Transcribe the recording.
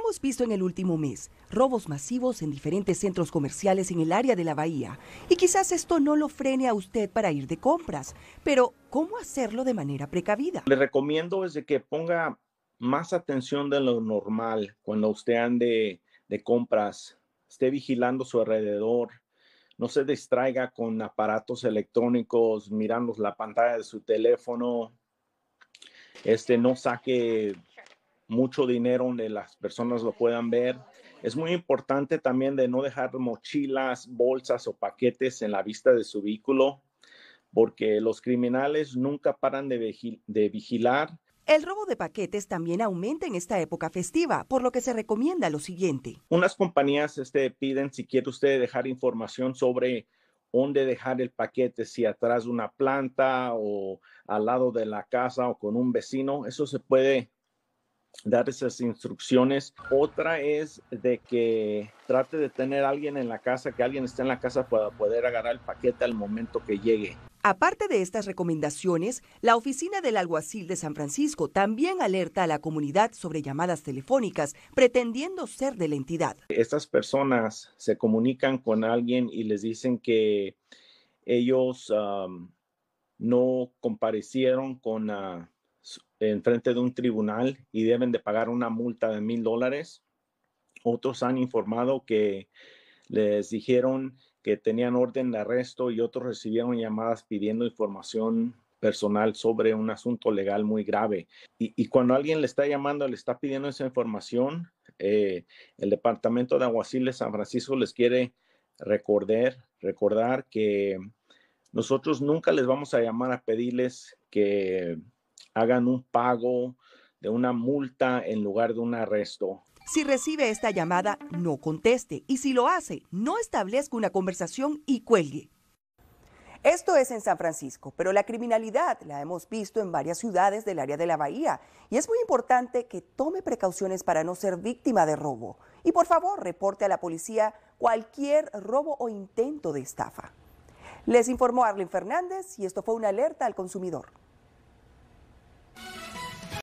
hemos visto en el último mes? Robos masivos en diferentes centros comerciales en el área de la bahía. Y quizás esto no lo frene a usted para ir de compras, pero ¿cómo hacerlo de manera precavida? Le recomiendo desde que ponga más atención de lo normal cuando usted ande de compras, esté vigilando su alrededor, no se distraiga con aparatos electrónicos, mirando la pantalla de su teléfono, este, no saque mucho dinero donde las personas lo puedan ver. Es muy importante también de no dejar mochilas, bolsas o paquetes en la vista de su vehículo, porque los criminales nunca paran de, vigilar. El robo de paquetes también aumenta en esta época festiva, por lo que se recomienda lo siguiente. Unas compañías este, piden si quiere usted dejar información sobre dónde dejar el paquete, si atrás de una planta o al lado de la casa o con un vecino. Eso se puede dar esas instrucciones. Otra es de que trate de tener alguien en la casa, que alguien esté en la casa para poder agarrar el paquete al momento que llegue. Aparte de estas recomendaciones, la Oficina del Alguacil de San Francisco también alerta a la comunidad sobre llamadas telefónicas pretendiendo ser de la entidad. Estas personas se comunican con alguien y les dicen que ellos no comparecieron con... Ah, en frente de un tribunal y deben de pagar una multa de mil dólares. Otros han informado que les dijeron que tenían orden de arresto y otros recibieron llamadas pidiendo información personal sobre un asunto legal muy grave. Y, cuando alguien le está llamando, le está pidiendo esa información, eh, el Departamento de Aguaciles San Francisco les quiere recordar, recordar que nosotros nunca les vamos a llamar a pedirles que hagan un pago de una multa en lugar de un arresto. Si recibe esta llamada, no conteste y si lo hace, no establezca una conversación y cuelgue. Esto es en San Francisco, pero la criminalidad la hemos visto en varias ciudades del área de la Bahía y es muy importante que tome precauciones para no ser víctima de robo. Y por favor, reporte a la policía cualquier robo o intento de estafa. Les informó Arlen Fernández y esto fue una alerta al consumidor.